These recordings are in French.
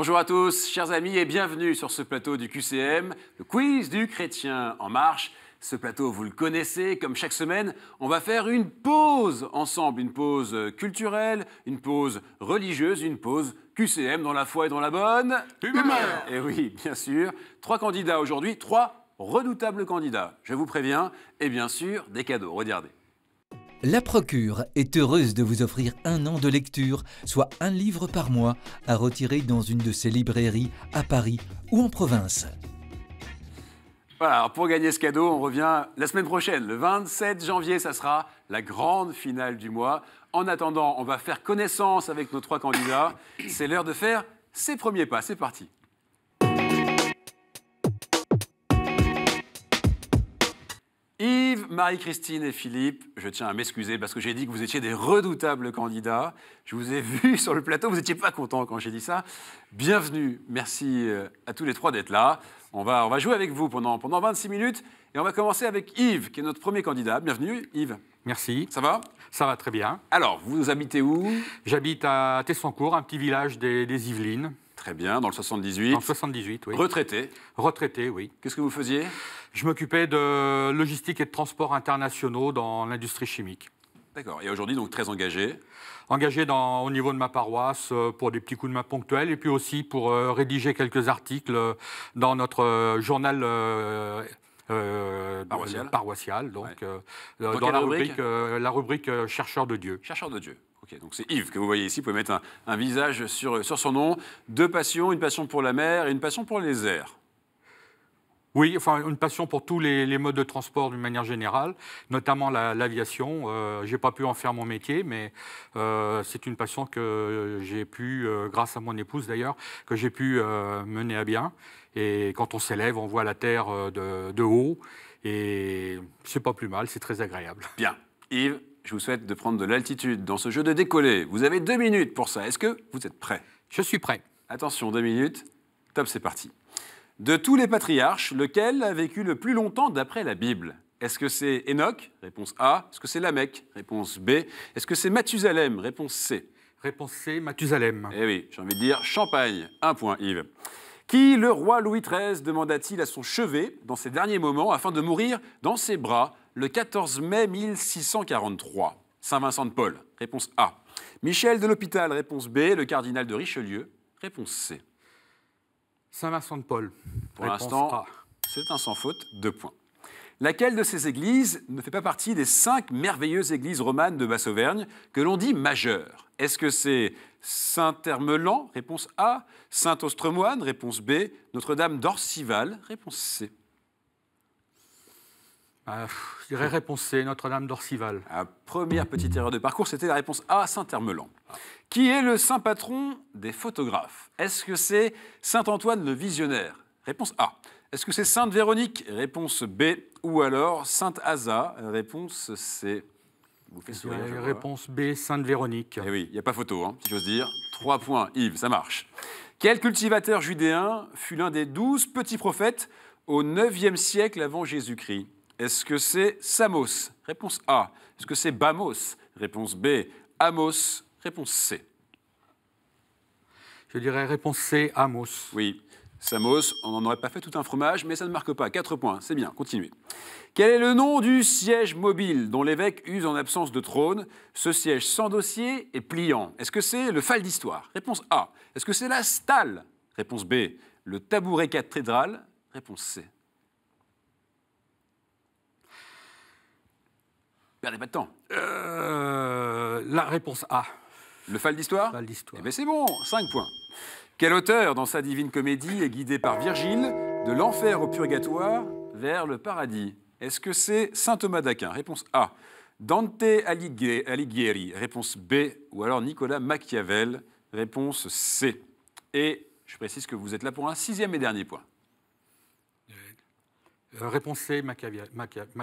Bonjour à tous, chers amis, et bienvenue sur ce plateau du QCM, le quiz du chrétien en marche. Ce plateau, vous le connaissez, comme chaque semaine, on va faire une pause ensemble, une pause culturelle, une pause religieuse, une pause QCM dans la foi et dans la bonne humeur. Et eh oui, bien sûr, trois candidats aujourd'hui, trois redoutables candidats, je vous préviens, et bien sûr, des cadeaux, regardez. La Procure est heureuse de vous offrir un an de lecture, soit un livre par mois, à retirer dans une de ses librairies à Paris ou en province. Voilà, pour gagner ce cadeau, on revient la semaine prochaine, le 27 janvier, ça sera la grande finale du mois. En attendant, on va faire connaissance avec nos trois candidats. C'est l'heure de faire ses premiers pas. C'est parti. Yves, Marie-Christine et Philippe, je tiens à m'excuser parce que j'ai dit que vous étiez des redoutables candidats. Je vous ai vu sur le plateau, vous n'étiez pas contents quand j'ai dit ça. Bienvenue, merci euh, à tous les trois d'être là. On va, on va jouer avec vous pendant, pendant 26 minutes et on va commencer avec Yves, qui est notre premier candidat. Bienvenue, Yves. Merci. Ça va Ça va très bien. Alors, vous habitez où J'habite à Tessoncourt, un petit village des Yvelines. Très bien, dans le 78. En 78, oui. Retraité. Retraité, oui. Qu'est-ce que vous faisiez Je m'occupais de logistique et de transports internationaux dans l'industrie chimique. D'accord. Et aujourd'hui, donc très engagé Engagé dans, au niveau de ma paroisse euh, pour des petits coups de main ponctuels et puis aussi pour euh, rédiger quelques articles euh, dans notre journal. paroissial. donc, dans, la rubrique, la rubrique chercheur de Dieu. Chercheur de Dieu donc c'est Yves que vous voyez ici, vous pouvez mettre un, visage sur, sur, son nom. Deux passions, une passion pour la mer et une passion pour les airs. Oui, enfin une passion pour tous les, modes de transport d'une manière générale, notamment l'aviation. je euh, n'ai j'ai pas pu en faire mon métier, mais euh, c'est une passion que j'ai pu, euh, grâce à mon épouse d'ailleurs, que j'ai pu mener à bien. Et quand on s'élève, on voit la Terre de, de haut, et c'est pas plus mal, c'est très agréable. Bien. Yves, je vous souhaite de prendre de l'altitude dans ce jeu de décoller. Vous avez deux minutes pour ça. Est-ce que vous êtes prêt Je suis prêt. Attention, deux minutes. Top, c'est parti. De tous les patriarches, lequel a vécu le plus longtemps d'après la Bible Est-ce que c'est Enoch Réponse A. Est-ce que c'est Lamech Réponse B. Est-ce que c'est Mathusalem Réponse C. Réponse C, Mathusalem. Eh oui, j'ai envie de dire champagne. Un point, Yves. Qui le roi Louis XIII demanda-t-il à son chevet dans ses derniers moments afin de mourir dans ses bras le 14 mai 1643 Saint-Vincent de Paul, réponse A. Michel de l'Hôpital, réponse B. Le cardinal de Richelieu, réponse C. Saint-Vincent de Paul. Pour l'instant, c'est un sans faute, deux points. Laquelle de ces églises ne fait pas partie des cinq merveilleuses églises romanes de Basse-Auvergne que l'on dit majeures Est-ce que c'est Saint-Hermelan Réponse A. Saint-Ostremoine Réponse B. Notre-Dame d'Orcival Réponse C. Ah, je dirais réponse C, Notre-Dame d'Orcival. Ah, première petite erreur de parcours, c'était la réponse A, Saint-Hermelan. Qui est le saint patron des photographes Est-ce que c'est Saint-Antoine le Visionnaire Réponse A. Est-ce que c'est Sainte Véronique Réponse B. Ou alors Sainte Asa Réponse C. Vous faites sourire, Réponse B, Sainte Véronique. Eh oui, il n'y a pas photo, hein, si j'ose dire. Trois points, Yves, ça marche. Quel cultivateur judéen fut l'un des douze petits prophètes au 9 siècle avant Jésus-Christ est-ce que c'est Samos Réponse A. Est-ce que c'est Bamos Réponse B. Amos Réponse C. Je dirais réponse C, Amos. Oui. Samos, on n'en aurait pas fait tout un fromage, mais ça ne marque pas. Quatre points, c'est bien, continuez. Quel est le nom du siège mobile dont l'évêque use en absence de trône Ce siège sans dossier est pliant. Est-ce que c'est le fal d'histoire Réponse A. Est-ce que c'est la stalle Réponse B. Le tabouret cathédral Réponse C. Perdez pas de temps. Euh, la réponse A. Le fal d'histoire Fal d'histoire. Eh ben, c'est bon, 5 points. Quel auteur, dans sa divine comédie, est guidé par Virgile de l'enfer au purgatoire vers le paradis Est-ce que c'est saint Thomas d'Aquin Réponse A. Dante Alighieri Réponse B. Ou alors Nicolas Machiavel Réponse C. Et je précise que vous êtes là pour un sixième et dernier point. Euh, réponse C, Machiavel.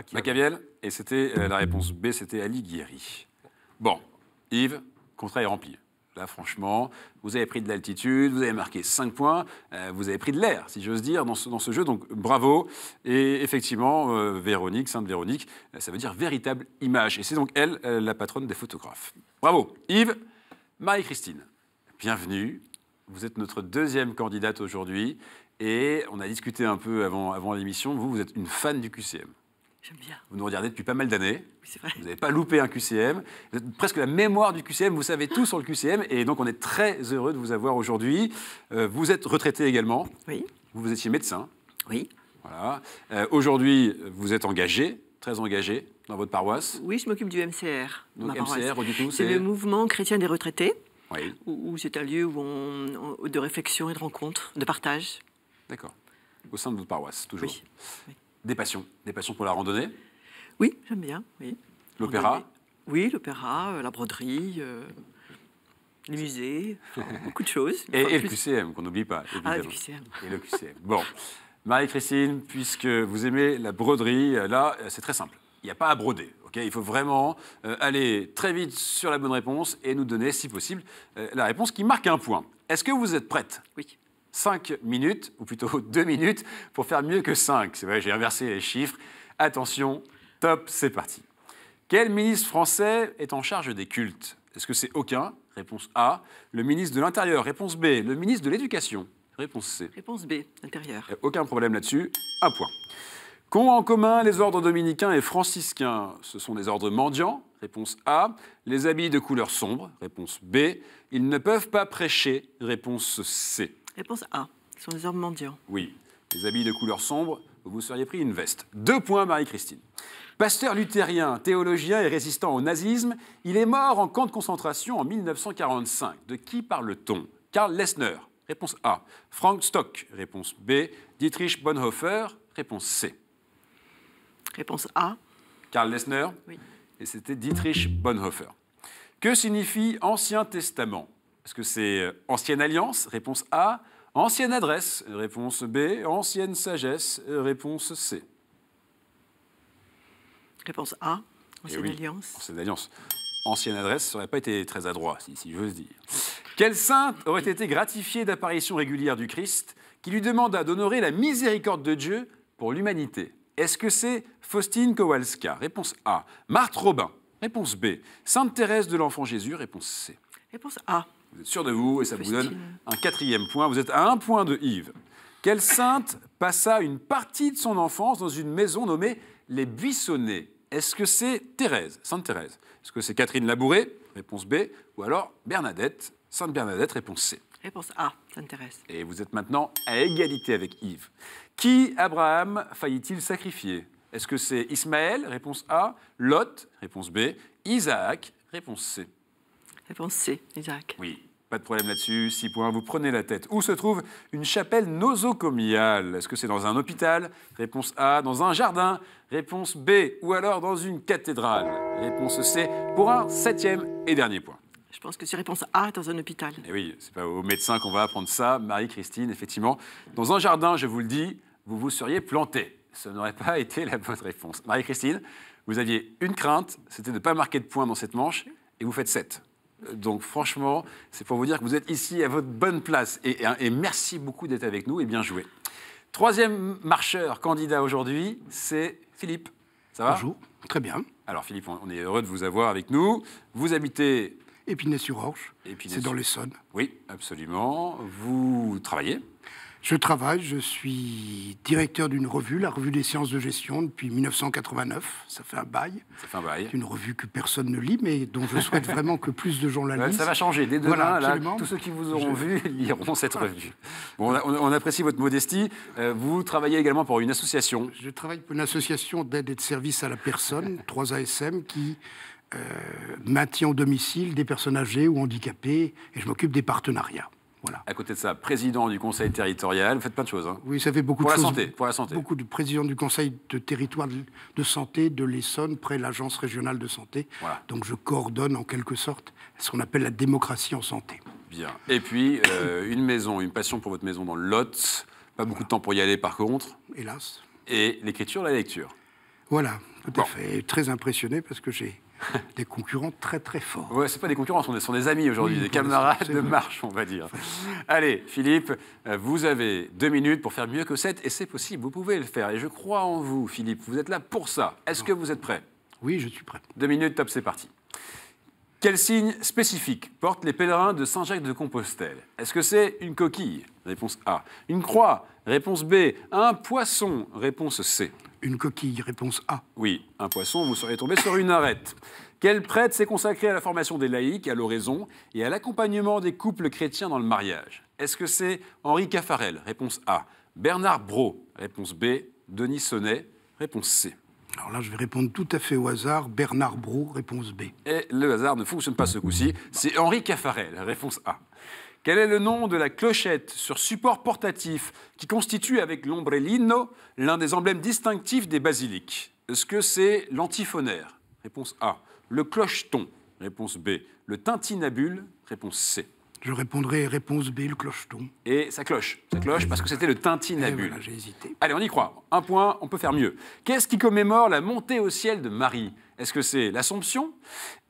Machiavel. et c'était euh, la réponse B, c'était Alighieri. Bon, Yves, contrat est rempli. Là, franchement, vous avez pris de l'altitude, vous avez marqué 5 points, euh, vous avez pris de l'air, si j'ose dire, dans ce, dans ce, jeu. Donc, bravo. Et effectivement, Véronique, Sainte Véronique, ça veut dire véritable image. Et c'est donc elle, la patronne des photographes. Bravo. Yves, Marie-Christine, bienvenue. Vous êtes notre deuxième candidate aujourd'hui. Et on a discuté un peu avant, avant l'émission. Vous, vous êtes une fan du QCM. J'aime bien. Vous nous regardez depuis pas mal d'années. C'est vrai. Vous n'avez pas loupé un QCM. Vous êtes presque la mémoire du QCM. Vous savez tout sur le QCM. Et donc, on est très heureux de vous avoir aujourd'hui. Euh, vous êtes retraité également. Oui. Vous, vous étiez médecin. Oui. Voilà. Euh, aujourd'hui, vous êtes engagé, très engagé dans votre paroisse. Oui, je m'occupe du MCR. Donc, MCR, du tout, c'est le mouvement chrétien des retraités. Oui. Où, c'est un lieu où de réflexion et de rencontre, de partage. D'accord. Au sein de votre paroisse, toujours. Des passions. Des passions pour la randonnée Oui, j'aime bien, oui. L'opéra Oui, l'opéra, euh, la broderie, euh, le musée, beaucoup de choses. Et, le QCM, qu'on n'oublie pas, Ah, le QCM. Et le QCM. bon. Marie-Christine, puisque vous aimez la broderie, euh, là, c'est très simple. Il n'y a pas à broder. ok Il faut vraiment aller très vite sur la bonne réponse et nous donner, si possible, la réponse qui marque un point. Est-ce que vous êtes prête Oui. 5 minutes, ou plutôt 2 minutes, pour faire mieux que 5. C'est vrai, j'ai inversé les chiffres. Attention, top, c'est parti. Quel ministre français est en charge des cultes Est-ce que c'est aucun Réponse A. Le ministre de l'Intérieur Réponse B. Le ministre de l'Éducation Réponse C. Réponse B, Intérieur. Euh, aucun problème là-dessus, un point. Qu'ont en commun les ordres dominicains et franciscains Ce sont des ordres mendiants, réponse A. Les habits de couleur sombre, réponse B. Ils ne peuvent pas prêcher, réponse C. Réponse A. Ce sont des mendiants. Oui. Les habits de couleur sombre, vous seriez pris une veste. Deux points, Marie-Christine. Pasteur luthérien, théologien et résistant au nazisme, il est mort en camp de concentration en 1945. De qui parle-t-on Karl Lessner. Réponse A. Frank Stock. Réponse B. Dietrich Bonhoeffer. Réponse C. Réponse A. Karl Lessner. Oui. Et c'était Dietrich Bonhoeffer. Que signifie Ancien Testament est-ce que c'est euh, ancienne alliance Réponse A. Ancienne adresse Réponse B. Ancienne sagesse euh, Réponse C. Réponse A. Eh ancienne alliance. Ancienne alliance. Ancienne adresse, ça n'aurait pas été très adroit, si, je veux dire. Quelle sainte aurait été gratifiée d'apparition régulière du Christ qui lui demanda d'honorer la miséricorde de Dieu pour l'humanité Est-ce que c'est Faustine Kowalska Réponse A. Marthe Robin Réponse B. Sainte Thérèse de l'Enfant Jésus Réponse C. Réponse A. Vous êtes sûr de vous et ça vous donne un quatrième point. Vous êtes à un point de Yves. Quelle sainte passa une partie de son enfance dans une maison nommée les Buissonnets Est-ce que c'est Thérèse, Sainte Thérèse Est-ce que c'est Catherine Labouré Réponse B. Ou alors Bernadette, Sainte Bernadette Réponse C. Réponse A, Sainte Thérèse. Et vous êtes maintenant à égalité avec Yves. Qui Abraham faillit-il sacrifier Est-ce que c'est Ismaël Réponse A. Lot Réponse B. Isaac Réponse C. Réponse C, Isaac. Oui, pas de problème là-dessus. Six points, vous prenez la tête. Où se trouve une chapelle nosocomiale Est-ce que c'est dans un hôpital Réponse A. Dans un jardin Réponse B. Ou alors dans une cathédrale Réponse C. Pour un septième et dernier point. Je pense que c'est réponse A dans un hôpital. Et eh oui, c'est pas aux médecins qu'on va apprendre ça, Marie-Christine, effectivement. Dans un jardin, je vous le dis, vous vous seriez planté. Ce n'aurait pas été la bonne réponse. Marie-Christine, vous aviez une crainte, c'était de ne pas marquer de points dans cette manche, et vous faites 7. Donc franchement, c'est pour vous dire que vous êtes ici à votre bonne place. Hein, et, merci beaucoup d'être avec nous et bien joué. Troisième marcheur candidat aujourd'hui, c'est Philippe. Ça va Bonjour, très bien. Alors Philippe, on est heureux de vous avoir avec nous. Vous habitez... Épinay-sur-Orge, c'est dans l'Essonne. Oui, absolument. Vous travaillez je travaille, je suis directeur d'une revue, la Revue des sciences de gestion, depuis 1989. Ça fait un bail. Ça fait un bail. Une revue que personne ne lit, mais dont je souhaite vraiment que plus de gens la lisent. Ça va changer. Dès demain, tous ceux qui vous auront vu liront cette revue. Bon, on, apprécie votre modestie. Euh, vous travaillez également pour une association. Je travaille pour une association d'aide et de service à la personne, 3ASM, qui euh, maintient au domicile des personnes âgées ou handicapées, et je m'occupe des partenariats. À côté de ça, président du conseil territorial, faites plein de choses. Hein. Oui, ça fait beaucoup pour de la choses. Santé, pour la santé. Beaucoup de président du conseil de territoire de santé de l'Essonne près l'agence régionale de santé. Voilà. Donc je coordonne en quelque sorte ce qu'on appelle la démocratie en santé. Bien. Et puis, euh, une maison, une passion pour votre maison dans le Lot. Pas beaucoup de temps pour y aller par contre. Hélas. Et l'écriture, la lecture. Voilà, tout à fait. Très impressionné parce que j'ai des concurrents très très forts. Ouais, c'est pas des concurrents, ce sont des, amis aujourd'hui, des camarades de marche, on va dire. Allez, Philippe, euh, vous avez deux minutes pour faire mieux que sept, et c'est possible, vous pouvez le faire. Et je crois en vous, Philippe, vous êtes là pour ça. Est-ce que vous êtes prêt Oui, je suis prêt. Deux minutes, top, c'est parti. Quel signe spécifique portent les pèlerins de Saint-Jacques-de-Compostelle Est-ce que c'est une coquille Réponse A. Une croix Réponse B. Un poisson Réponse C. Une coquille, réponse A. Oui, un poisson, vous serez tombé sur une arête. Quel prêtre s'est consacré à la formation des laïcs, à l'oraison et à l'accompagnement des couples chrétiens dans le mariage Est-ce que c'est Henri Caffarel Réponse A. Bernard Brault Réponse B. Denis Sonnet Réponse C. Alors là, je vais répondre tout à fait au hasard. Bernard Brault, réponse B. Et le hasard ne fonctionne pas ce coup-ci. C'est Henri Caffarel, réponse A. Quel est le nom de la clochette sur support portatif qui constitue avec l'ombrellino l'un des emblèmes distinctifs des basiliques Est-ce que c'est l'antiphonaire Réponse A. Le clocheton Réponse B. Le tintinabule Réponse C. Je répondrai réponse B, le clocheton. Et sa cloche, ça cloche parce que c'était le tintinabule. j'ai hésité. Allez, on y croit. Un point, on peut faire mieux. Qu'est-ce qui commémore la montée au ciel de Marie Est-ce que c'est l'Assomption,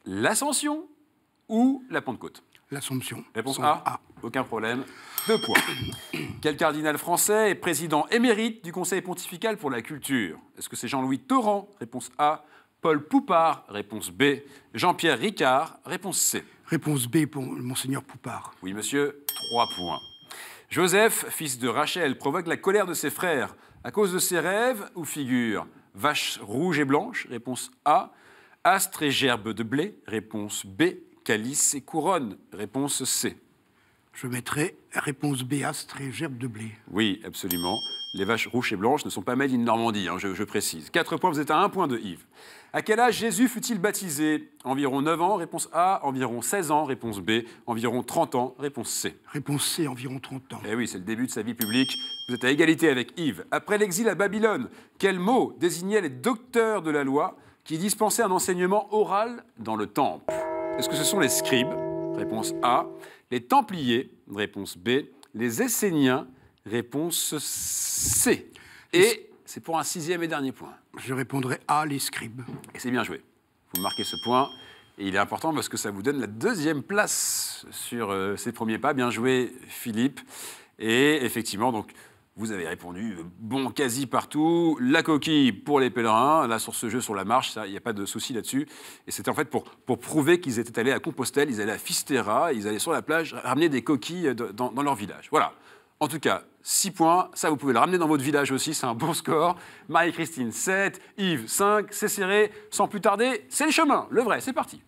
l'Ascension ou la Pentecôte l'Assomption. Réponse a. Aucun problème. Deux points. Quel cardinal français est président émérite du Conseil pontifical pour la culture Est-ce que c'est Jean-Louis Torrent Réponse A. Paul Poupard Réponse B. Jean-Pierre Ricard Réponse C. Réponse B pour Monseigneur Poupard. Oui, monsieur. Trois points. Joseph, fils de Rachel, provoque la colère de ses frères à cause de ses rêves ou figure Vache rouge et blanche Réponse A. Astre et gerbe de blé Réponse B calice et couronne Réponse C. Je mettrai réponse B, astre et gerbe de blé. Oui, absolument. Les vaches rouges et blanches ne sont pas made in Normandie, hein, je, précise. Quatre points, vous êtes à un point de Yves. À quel âge Jésus fut-il baptisé Environ 9 ans, réponse A. Environ 16 ans, réponse B. Environ 30 ans, réponse C. Réponse C, environ 30 ans. Eh oui, c'est le début de sa vie publique. Vous êtes à égalité avec Yves. Après l'exil à Babylone, quel mot désignait les docteurs de la loi qui dispensaient un enseignement oral dans le temple est-ce que ce sont les scribes Réponse A. Les Templiers Réponse B. Les Esséniens Réponse C. Et c'est pour un sixième et dernier point. Je répondrai A, les scribes. Et c'est bien joué. Vous marquez ce point. Et il est important parce que ça vous donne la deuxième place sur euh, ces premiers pas. Bien joué, Philippe. Et effectivement, donc, vous avez répondu, euh, bon, quasi partout, la coquille pour les pèlerins, là sur ce jeu, sur la marche, il n'y a pas de souci là-dessus. Et c'était en fait pour, pour prouver qu'ils étaient allés à Compostelle, ils allaient à Fistera, ils allaient sur la plage ramener des coquilles euh, dans, dans, leur village. Voilà. En tout cas, 6 points, ça vous pouvez le ramener dans votre village aussi, c'est un bon score. Marie-Christine 7, Yves 5, c'est serré, sans plus tarder, c'est le chemin, le vrai, c'est parti.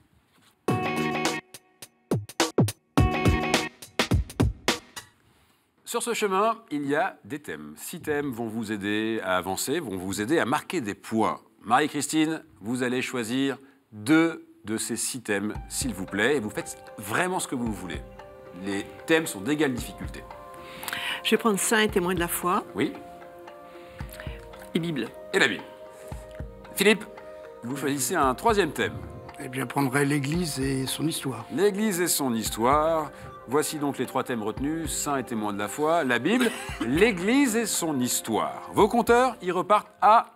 Sur ce chemin, il y a des thèmes. Six thèmes vont vous aider à avancer, vont vous aider à marquer des points. Marie-Christine, vous allez choisir deux de ces six thèmes, s'il vous plaît, et vous faites vraiment ce que vous voulez. Les thèmes sont d'égale difficulté. Je vais prendre saint et témoin de la foi. Oui. Et Bible. Et la Bible. Philippe, vous choisissez un troisième thème. Eh bien, je prendrai l'Église et son histoire. L'Église et son histoire. Voici donc les trois thèmes retenus, saint et témoin de la foi, la Bible, l'Église et son histoire. Vos compteurs, ils repartent à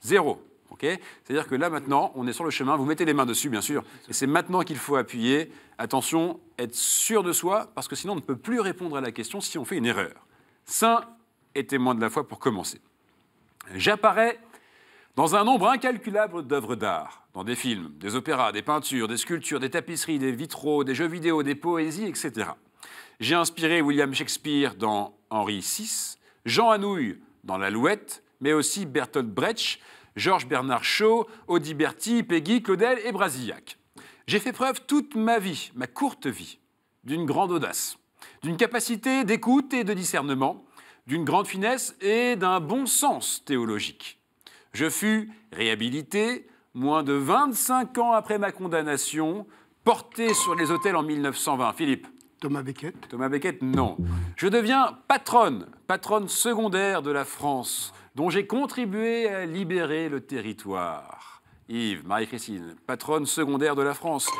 zéro. ok C'est-à-dire que là maintenant, on est sur le chemin, vous mettez les mains dessus bien sûr, et c'est maintenant qu'il faut appuyer. Attention, être sûr de soi, parce que sinon on ne peut plus répondre à la question si on fait une erreur. Saint et témoin de la foi pour commencer. J'apparais dans un nombre incalculable d'œuvres d'art, dans des films, des opéras, des peintures, des sculptures, des tapisseries, des vitraux, des jeux vidéo, des poésies, etc. J'ai inspiré William Shakespeare dans Henri VI, Jean Anouilh dans L'Alouette, mais aussi Bertolt Brecht, Georges Bernard Shaw, Berti, Peggy, Claudel et Brasillac. J'ai fait preuve toute ma vie, ma courte vie, d'une grande audace, d'une capacité d'écoute et de discernement, d'une grande finesse et d'un bon sens théologique. Je fus réhabilité moins de 25 ans après ma condamnation, porté sur les hôtels en 1920. Philippe Thomas Beckett Thomas Beckett, non. Je deviens patronne, patronne secondaire de la France, dont j'ai contribué à libérer le territoire. Yves, Marie-Christine, patronne secondaire de la France.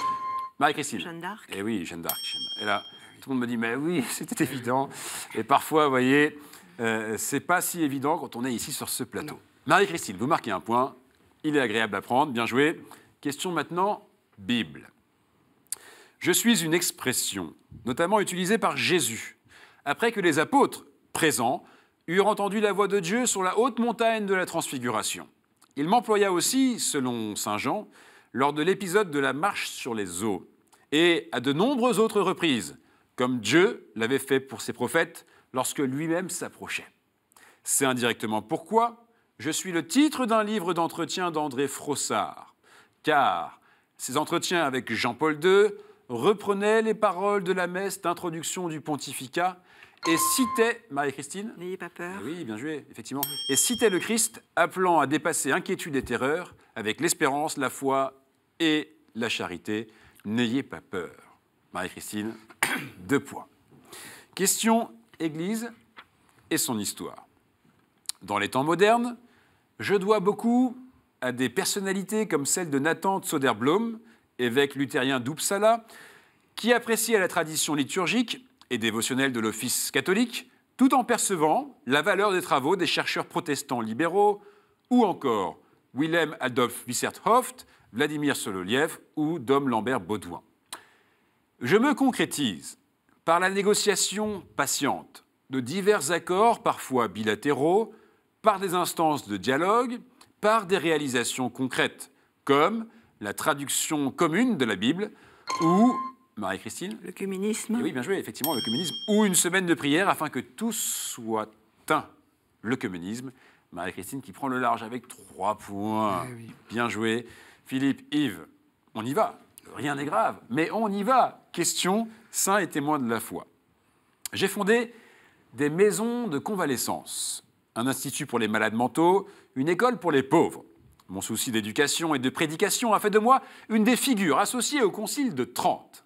Marie-Christine. Jeanne d'Arc. Eh oui, Jeanne d'Arc. Et là, tout le monde me dit, mais oui, c'était évident. Et parfois, vous voyez, euh, c'est pas si évident quand on est ici sur ce plateau. Marie-Christine, vous marquez un point. Il est agréable à prendre. Bien joué. Question maintenant Bible. Je suis une expression, notamment utilisée par Jésus, après que les apôtres présents eurent entendu la voix de Dieu sur la haute montagne de la transfiguration. Il m'employa aussi, selon Saint Jean, lors de l'épisode de la marche sur les eaux, et à de nombreuses autres reprises, comme Dieu l'avait fait pour ses prophètes lorsque lui-même s'approchait. C'est indirectement pourquoi je suis le titre d'un livre d'entretien d'André Frossard, car ses entretiens avec Jean-Paul II reprenaient les paroles de la messe d'introduction du pontificat et citaient... Marie-Christine. N'ayez pas peur. Eh oui, bien joué, effectivement. Et citaient le Christ, appelant à dépasser inquiétude et terreur avec l'espérance, la foi et la charité. N'ayez pas peur. Marie-Christine, deux points. Question Église et son histoire. Dans les temps modernes, je dois beaucoup à des personnalités comme celle de Nathan Soderblom, évêque luthérien d'Uppsala, qui appréciait la tradition liturgique et dévotionnelle de l'Office catholique, tout en percevant la valeur des travaux des chercheurs protestants libéraux, ou encore Willem Adolf Wisserthoft, Vladimir Sololiev ou Dom Lambert Baudouin. Je me concrétise par la négociation patiente de divers accords, parfois bilatéraux, par des instances de dialogue, par des réalisations concrètes, comme la traduction commune de la Bible ou Marie-Christine Le communisme. Eh oui, bien joué, effectivement, le communisme. Ou une semaine de prière afin que tout soit un. Le communisme. Marie-Christine qui prend le large avec trois points. Eh bien joué. Philippe, Yves, on y va. Rien n'est grave, mais on y va. Question saint et témoin de la foi. J'ai fondé des maisons de convalescence un institut pour les malades mentaux, une école pour les pauvres. Mon souci d'éducation et de prédication a fait de moi une des figures associées au Concile de Trente.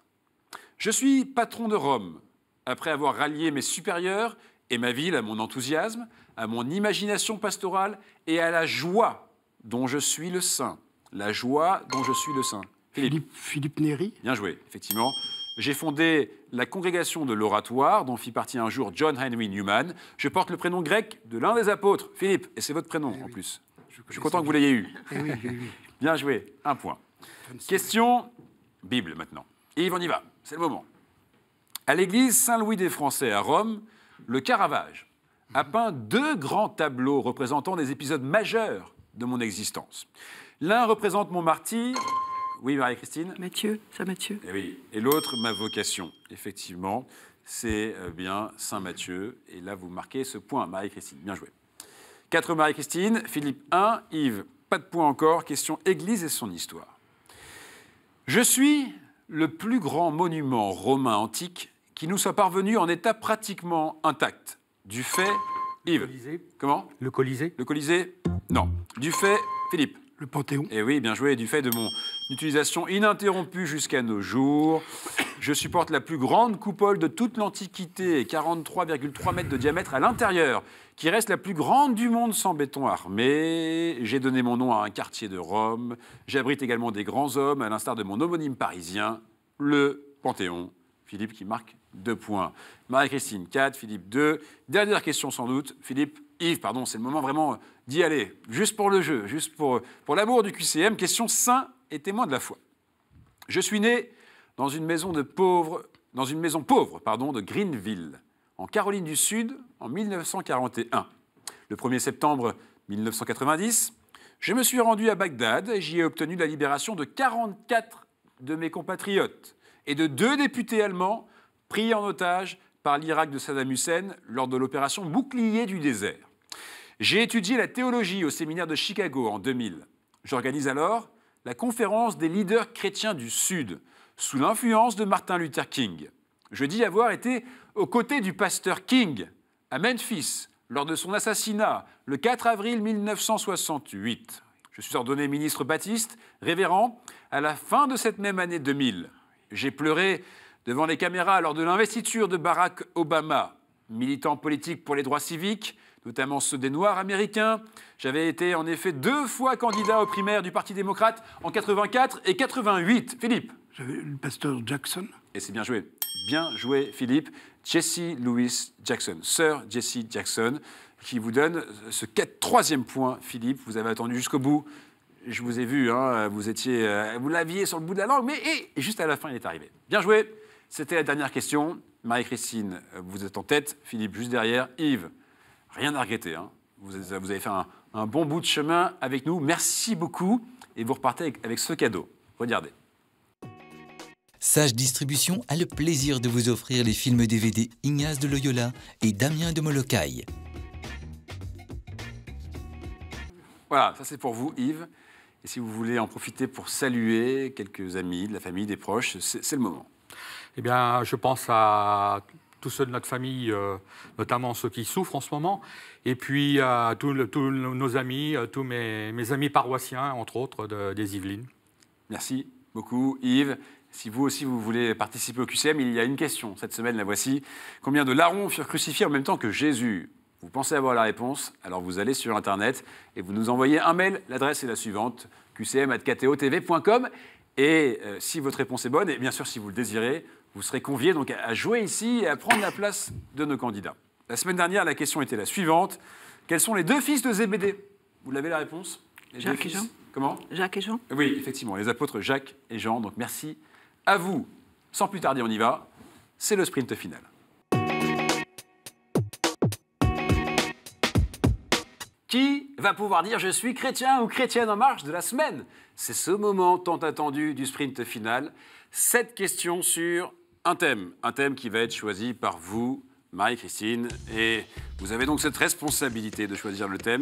Je suis patron de Rome, après avoir rallié mes supérieurs et ma ville à mon enthousiasme, à mon imagination pastorale et à la joie dont je suis le saint. La joie dont je suis le saint. Philippe, Philippe Néry Bien joué, effectivement. J'ai fondé la congrégation de l'oratoire, dont fit partie un jour John Henry Newman. Je porte le prénom grec de l'un des apôtres, Philippe, et c'est votre prénom eh en plus. Je, suis content que vous l'ayez eu. Eh eh Bien joué, un point. Question Bible maintenant. Yves, on y va, c'est le moment. À l'église Saint-Louis des Français à Rome, le Caravage a mhm. peint deux grands tableaux représentant des épisodes majeurs de mon existence. L'un représente mon martyr oui, Marie-Christine Mathieu, Saint Mathieu. Et eh oui. Et l'autre, ma vocation, effectivement, c'est euh, bien Saint Mathieu. Et là, vous marquez ce point, Marie-Christine. Bien joué. 4 Marie-Christine, Philippe 1, Yves, pas de point encore. Question Église et son histoire. Je suis le plus grand monument romain antique qui nous soit parvenu en état pratiquement intact. Du fait, Yves. Comment Le Colisée. Le Colisée, non. Du fait, Philippe. Le Panthéon. Et eh oui, bien joué. Du fait de mon d'utilisation ininterrompue jusqu'à nos jours. Je supporte la plus grande coupole de toute l'Antiquité, 43,3 mètres de diamètre à l'intérieur, qui reste la plus grande du monde sans béton armé. J'ai donné mon nom à un quartier de Rome. J'abrite également des grands hommes, à l'instar de mon homonyme parisien, le Panthéon. Philippe qui marque deux points. Marie-Christine 4, Philippe 2. Dernière question sans doute. Philippe, Yves, pardon, c'est le moment vraiment d'y aller. Juste pour le jeu, juste pour, pour l'amour du QCM. Question 5 et témoin de la foi. Je suis né dans une maison, de pauvre, dans une maison pauvre pardon, de Greenville, en Caroline du Sud, en 1941. Le 1er septembre 1990, je me suis rendu à Bagdad et j'y ai obtenu la libération de 44 de mes compatriotes et de deux députés allemands pris en otage par l'Irak de Saddam Hussein lors de l'opération Bouclier du désert. J'ai étudié la théologie au séminaire de Chicago en 2000. J'organise alors la conférence des leaders chrétiens du Sud, sous l'influence de Martin Luther King. Je dis avoir été aux côtés du pasteur King à Memphis lors de son assassinat le 4 avril 1968. Je suis ordonné ministre baptiste, révérend, à la fin de cette même année 2000. J'ai pleuré devant les caméras lors de l'investiture de Barack Obama, militant politique pour les droits civiques, notamment ceux des Noirs américains. J'avais été en effet deux fois candidat aux primaires du Parti démocrate en 84 et 88. Philippe J'avais le pasteur Jackson. Et c'est bien joué. Bien joué, Philippe. Jesse Louis Jackson, Sir Jesse Jackson, qui vous donne ce troisième point, Philippe. Vous avez attendu jusqu'au bout. Je vous ai vu, hein, vous étiez, euh, vous l'aviez sur le bout de la langue, mais juste à la fin, il est arrivé. Bien joué. C'était la dernière question. Marie-Christine, euh, vous êtes en tête. Philippe, juste derrière. Yves, rien à regretter. Hein. Vous, avez fait un, bon bout de chemin avec nous. Merci beaucoup. Et vous repartez avec, avec ce cadeau. Regardez. Sage Distribution a le plaisir de vous offrir les films DVD Ignace de Loyola et Damien de Molokai. Voilà, ça c'est pour vous Yves. Et si vous voulez en profiter pour saluer quelques amis, de la famille, des proches, c'est le moment. Eh bien, je pense à tous ceux de notre famille, euh, notamment ceux qui souffrent en ce moment, et puis à tous, nos amis, euh, tous mes, amis paroissiens, entre autres, des Yvelines. Merci beaucoup, Yves. Si vous aussi vous voulez participer au QCM, il y a une question cette semaine, la voici. Combien de larrons furent crucifiés en même temps que Jésus Vous pensez avoir la réponse, alors vous allez sur Internet et vous nous envoyez un mail. L'adresse est la suivante qcm.ktotv.com. Et euh, si votre réponse est bonne, et bien sûr si vous le désirez, vous serez conviés donc à jouer ici et à prendre la place de nos candidats. La semaine dernière, la question était la suivante. Quels sont les deux fils de ZBD Vous l'avez la réponse Jacques et Jean. Comment Jacques et Jean. Oui, effectivement, les apôtres Jacques et Jean. Donc merci à vous. Sans plus tarder, on y va. C'est le sprint final. Qui va pouvoir dire je suis chrétien ou chrétienne en marche de la semaine C'est ce moment tant attendu du sprint final. Cette question sur un thème, un thème qui va être choisi par vous, Marie-Christine. Et vous avez donc cette responsabilité de choisir le thème.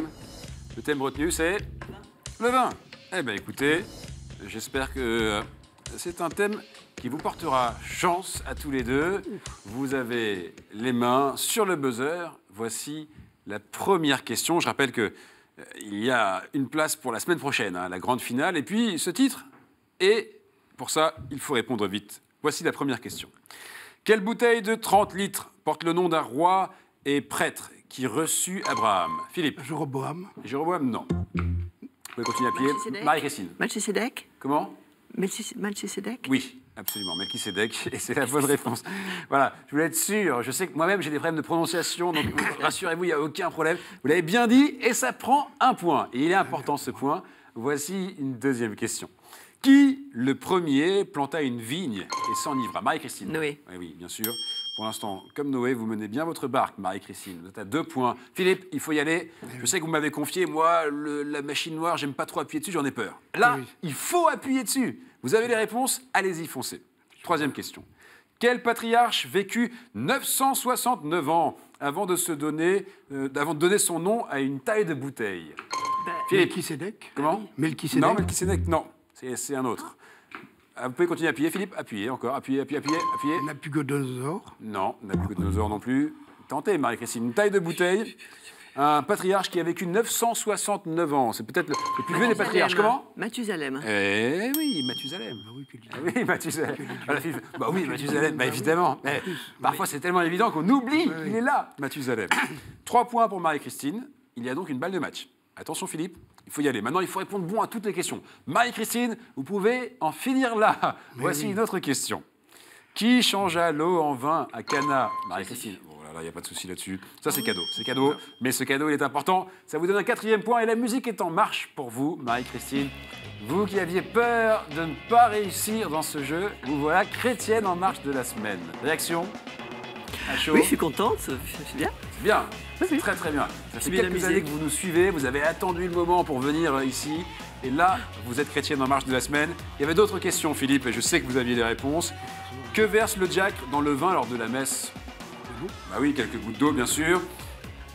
Le thème retenu, c'est le vin. Eh bien, écoutez, j'espère que euh, c'est un thème qui vous portera chance à tous les deux. Vous avez les mains sur le buzzer. Voici la première question. Je rappelle que euh, il y a une place pour la semaine prochaine, hein, la grande finale, et puis ce titre. Et pour ça, il faut répondre vite. Voici la première question. Quelle bouteille de 30 litres porte le nom d'un roi et prêtre qui reçut Abraham Philippe. Jéroboam. Jéroboam, non. Vous pouvez continuer à pied. Marie-Christine. Melchisedec. Comment Melchisedec. Oui, absolument. Melchisedec. Et c'est la bonne réponse. voilà, je voulais être sûr. Je sais que moi-même, j'ai des problèmes de prononciation. Donc, rassurez-vous, il n'y a aucun problème. Vous l'avez bien dit et ça prend un point. Et il est important ce point. Voici une deuxième question. Qui, le premier, planta une vigne et s'enivra Marie-Christine. Noé. Oui, eh oui, bien sûr. Pour l'instant, comme Noé, vous menez bien votre barque, Marie-Christine. Vous êtes à deux points. Philippe, il faut y aller. Eh Je sais que vous m'avez confié, moi, la machine noire, j'aime pas trop appuyer dessus, j'en ai peur. Là, il faut appuyer dessus. Vous avez les réponses, allez-y, foncer. Troisième question. Quel patriarche vécut 969 ans avant de se donner, euh, de donner son nom à une taille de bouteille bah, Philippe. Comment Melchisedec Non, Melchisedec, non. C'est un autre. Ah, vous pouvez continuer à appuyer, Philippe. Appuyez encore. Appuyez, appuyez, appuyez. On n'a plus que deux heures. Non, n'a plus que deux heures non plus. Tentez, Marie-Christine. Une taille de bouteille. Un patriarche qui a vécu 969 ans. C'est peut-être le, plus vieux des patriarches. Comment Mathusalem. Eh oui, Mathusalem. Bah oui, ah Mathusalem. oui, Mathusalem. Ah, bah oui, Mathusalem, bah, évidemment. Mais eh, parfois, c'est tellement évident qu'on oublie qu'il est là, Mathusalem. Trois points pour Marie-Christine. Il y a donc une balle de match. Attention, Philippe. Il faut y aller. Maintenant, il faut répondre bon à toutes les questions. Marie-Christine, vous pouvez en finir là. Voici une autre question. Qui change à l'eau en vin à Cana Marie-Christine. Bon, oh là, il n'y a pas de souci là-dessus. Ça, c'est ah cadeau. C'est cadeau. Mais ce cadeau, il est important. Ça vous donne un quatrième point. Et la musique est en marche pour vous, Marie-Christine. Vous qui aviez peur de ne pas réussir dans ce jeu, vous voilà chrétienne en marche de la semaine. Réaction oui, je suis contente, c'est bien. C'est bien, très très bien. C'est bien quelques années que vous nous suivez, vous avez attendu le moment pour venir euh, ici. Et là, vous êtes chrétienne en marche de la semaine. Il y avait d'autres questions, Philippe, et je sais que vous aviez des réponses. Que verse le Jack dans le vin lors de la messe Bah oui, quelques gouttes d'eau, bien sûr.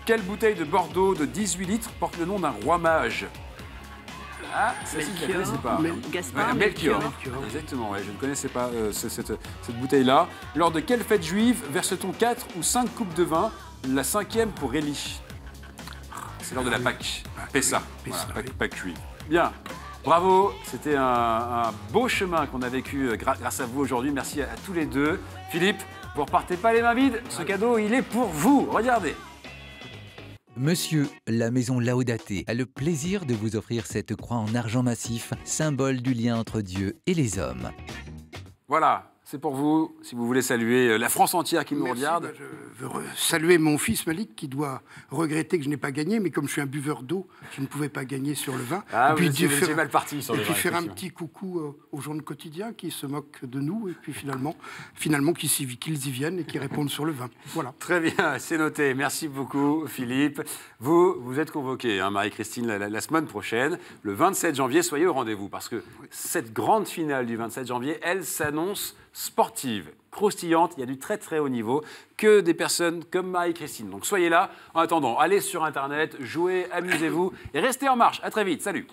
Quelle bouteille de Bordeaux de 18 litres porte le nom d'un roi mage ah, c'est pas. Melchior. Exactement, je ne connaissais pas euh, cette, bouteille-là. Lors de quelle fête juive verse-t-on 4 ou 5 coupes de vin La cinquième pour Elie. Ah, c'est lors de la ah Pâque. Ah Pessa. Pessa. Bien. Bravo, c'était un, beau chemin qu'on a vécu euh, grâce à vous aujourd'hui. Merci à, à, tous les deux. Philippe, vous repartez pas les mains vides. Ce cadeau, il est pour vous. Regardez. Monsieur, la maison Laudate a le plaisir de vous offrir cette croix en argent massif, symbole du lien entre Dieu et les hommes. Voilà, c'est pour vous, si vous voulez saluer euh, la France entière qui nous regarde. Bah, je veux saluer mon fils Malik qui doit regretter que je n'ai pas gagné, mais comme je suis un buveur d'eau, je ne pouvais pas gagner sur le vin. Ah, et puis, faire, mal parti et puis faire un petit coucou euh, aux gens de quotidien qui se moquent de nous, et puis finalement, finalement qu'ils y viennent et qui répondent sur le vin. Voilà. Très bien, c'est noté. Merci beaucoup, Philippe. Vous, vous êtes convoqué, hein, Marie-Christine, la, semaine prochaine, le 27 janvier. Soyez au rendez-vous parce que cette grande finale du 27 janvier, elle s'annonce sportive, croustillante, il y a du très très haut niveau, que des personnes comme Marie-Christine. Donc soyez là, en attendant, allez sur Internet, jouez, amusez-vous et restez en marche. À très vite, salut